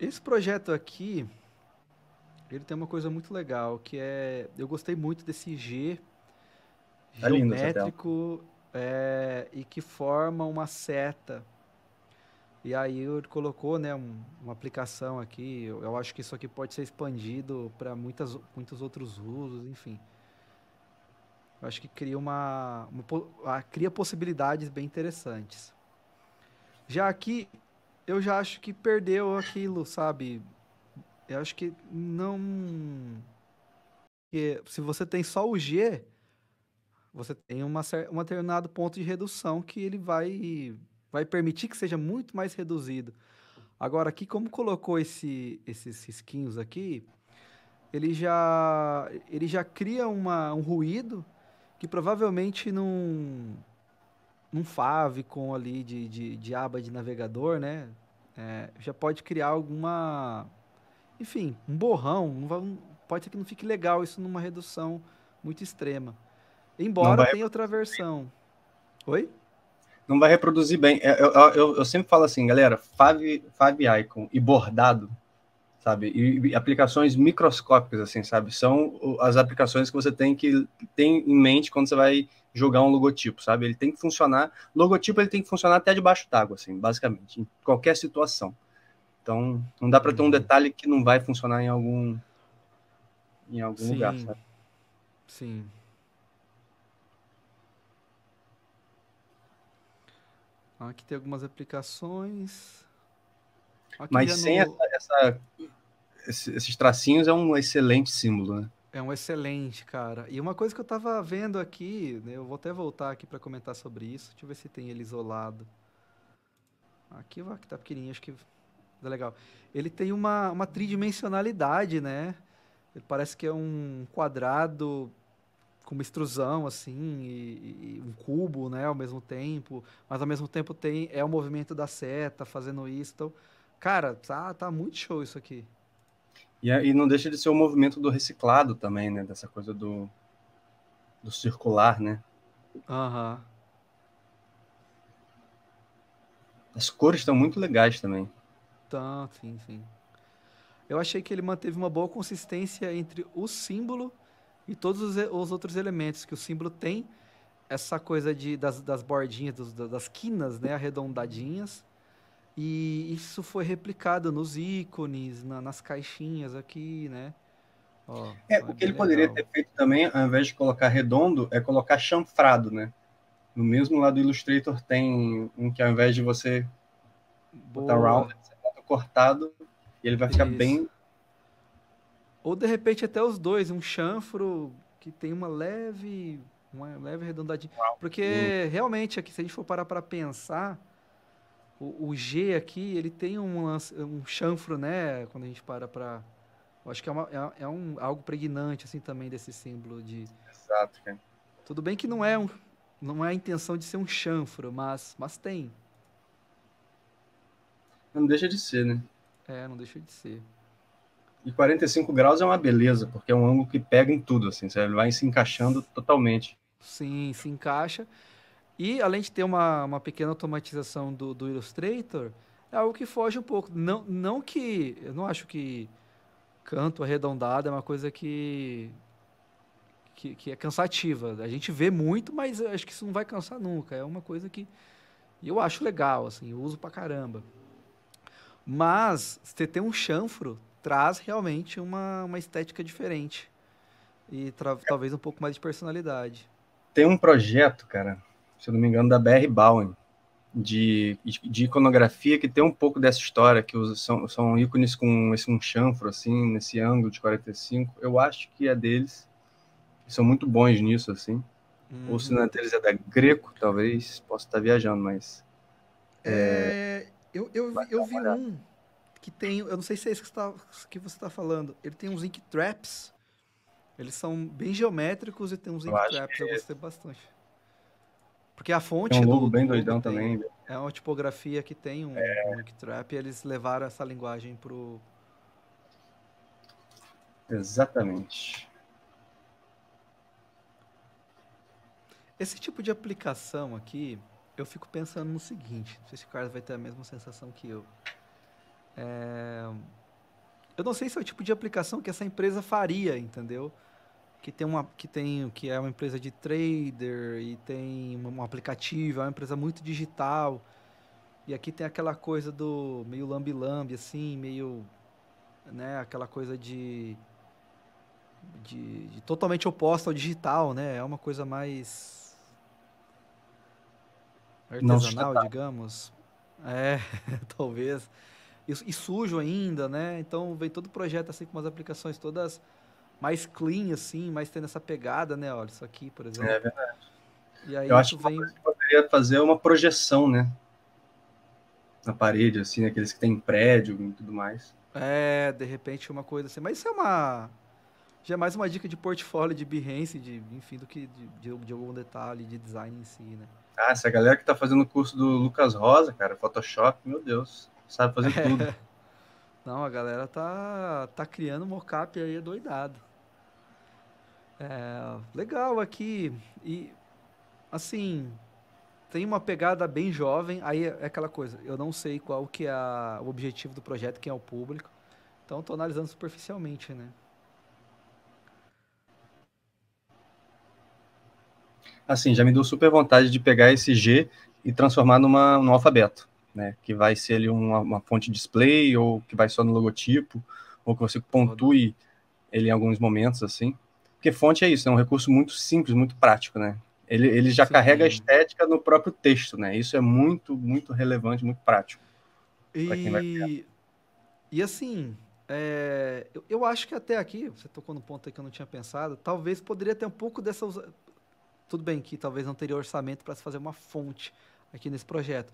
Esse projeto aqui, ele tem uma coisa muito legal, que é. Eu gostei muito desse G tá geométrico é, e que forma uma seta. E aí ele colocou né, um, uma aplicação aqui. Eu, eu, acho que isso aqui pode ser expandido para muitos outros usos, enfim. Eu acho que cria uma, uma, ah, cria possibilidades bem interessantes. Já aqui eu já acho que perdeu aquilo, sabe? Eu acho que não. Porque se você tem só o G, você tem uma, um determinado ponto de redução que ele vai, vai permitir que seja muito mais reduzido. Agora, aqui, como colocou esse, esses risquinhos aqui, ele já, ele já cria uma, um ruído que provavelmente não num favicon ali de, de, de aba de navegador, né? É, já pode criar alguma. Enfim, um borrão. Não vai, pode ser que não fique legal isso numa redução muito extrema. Embora tenha outra versão. Oi? Não vai reproduzir bem. É, eu, eu, eu, sempre falo assim, galera: Fav, Fav Icon e bordado sabe? E, e, aplicações microscópicas, assim, sabe? São as aplicações que você tem que tem em mente quando você vai jogar um logotipo, sabe? Ele tem que funcionar. Logotipo ele tem que funcionar até debaixo d'água, assim, basicamente, em qualquer situação. Então, não dá para ter um uhum. detalhe que não vai funcionar em algum em algum Sim. lugar, sabe? Sim. Aqui tem algumas aplicações. Aqui Mas é sem no... essa, essa, esses tracinhos é um excelente símbolo, né? É um excelente, cara. E uma coisa que eu tava vendo aqui, né, eu vou até voltar aqui para comentar sobre isso. Deixa eu ver se tem ele isolado. Aqui, ó, que tá pequenininho, acho que tá legal. Ele tem uma, uma tridimensionalidade, né? Ele parece que é um quadrado com uma extrusão, assim, e, e um cubo, né, ao mesmo tempo. Mas ao mesmo tempo tem é o movimento da seta fazendo isso. Então, Cara, tá, tá muito show isso aqui. E, é, e não deixa de ser o movimento do reciclado também, né? Dessa coisa do, do circular, né? Aham. Uhum. As cores estão muito legais também. Tá, sim, sim. Eu achei que ele manteve uma boa consistência entre o símbolo e todos os, os outros elementos que o símbolo tem. Essa coisa de, das, das bordinhas, dos, das quinas, né, arredondadinhas. E isso foi replicado nos ícones, na, nas caixinhas aqui, né? Ó, é, o que ele legal. poderia ter feito também, ao invés de colocar redondo, é colocar chanfrado, né? No mesmo lado do Illustrator tem um que ao invés de você Boa. botar round, você bota cortado e ele vai ficar isso. bem... Ou de repente até os dois, um chanfro que tem uma leve, uma leve arredondadinha. Porque realmente aqui, se a gente for parar para pensar o, o G aqui, ele tem um, um chanfro, né? Quando a gente para para... Acho que é, uma, é, é, um, algo pregnante, assim, também, desse símbolo de... Exato, cara. Tudo bem que não é, um, não é a intenção de ser um chanfro, mas, mas tem. Não deixa de ser, né? É, não deixa de ser. E 45 graus é uma beleza, porque é um ângulo que pega em tudo, assim, você vai se encaixando totalmente. Sim, se encaixa. E, além de ter uma, uma pequena automatização do, do Illustrator, é algo que foge um pouco. Não, não que. Eu não acho que canto arredondado é uma coisa que, que, que é cansativa. A gente vê muito, mas acho que isso não vai cansar nunca. É uma coisa que eu acho legal, assim, eu uso pra caramba. Mas você ter um chanfro traz realmente uma, uma estética diferente. E talvez um pouco mais de personalidade. Tem um projeto, cara, se não me engano, da BR Bowen, de, de iconografia que tem um pouco dessa história, que são, são ícones com esse, um chanfro, assim, nesse ângulo de 45. Eu acho que é deles. São muito bons nisso, assim. Uhum. Ou se não é deles, é da Greco, talvez. Posso estar viajando, mas... É... É, eu, eu, eu vi um que tem... Eu não sei se é isso que você está tá falando. Ele tem uns ink traps. Eles são bem geométricos e tem uns ink traps. eu é gostei bastante. Porque a fonte. É um logo do, bem doidão também. É uma tipografia que tem um, é. trap e eles levaram essa linguagem pro. Exatamente. Esse tipo de aplicação aqui, eu fico pensando no seguinte: não sei se o Carlos vai ter a mesma sensação que eu. É... Eu não sei se é o tipo de aplicação que essa empresa faria, entendeu? que tem uma que tem que é uma empresa de trader e tem um aplicativo, é uma empresa muito digital. E aqui tem aquela coisa do meio lambi-lambi assim, meio né, aquela coisa de, de, de totalmente oposta ao digital, né? É uma coisa mais artesanal, digamos. É, talvez. E, e, sujo ainda, né? Então vem todo o projeto assim com umas aplicações todas mais clean, assim, mais tendo essa pegada, né? Olha, isso aqui, por exemplo. É verdade. E aí Eu acho que vem... poderia fazer uma projeção, né? Na parede, assim, aqueles que tem prédio e tudo mais. É, de repente uma coisa assim. Mas isso é uma. Já é mais uma dica de portfólio, de Behance, de, enfim, do que de, de, de algum detalhe de design em si, né? Ah, essa galera que tá fazendo o curso do Lucas Rosa, cara, Photoshop, meu Deus, sabe fazer é. tudo. Não, a galera tá, tá criando mocap aí, é doidado. É, legal aqui. E, assim, tem uma pegada bem jovem. Aí é aquela coisa, eu não sei qual que é o objetivo do projeto, quem é o público. Então, estou analisando superficialmente, né? Assim, já me deu super vontade de pegar esse G e transformar numa, num alfabeto, né? Que vai ser ali uma, uma fonte display ou que vai só no logotipo ou que você pontue ele em alguns momentos, assim. Porque fonte é isso, é um recurso muito simples, muito prático, né? Ele, ele já Sim. carrega a estética no próprio texto, né? Isso é muito, muito relevante, muito prático. E, e assim, é, eu, eu, acho que até aqui, você tocou no ponto que eu não tinha pensado, talvez poderia ter um pouco dessa. Tudo bem que talvez não teria orçamento para se fazer uma fonte aqui nesse projeto.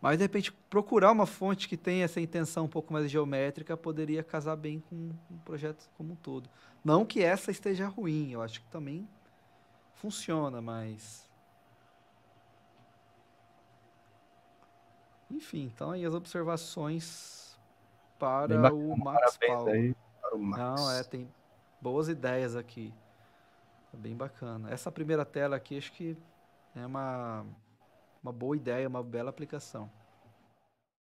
Mas, de repente, procurar uma fonte que tenha essa intenção um pouco mais geométrica poderia casar bem com um projeto como um todo. Não que essa esteja ruim, eu acho que também funciona, mas. Enfim, então aí as observações para bacana, o Max Paulo. Aí para o Max. Não, é, tem boas ideias aqui. É bem bacana. Essa primeira tela aqui, acho que é uma uma boa ideia, uma bela aplicação.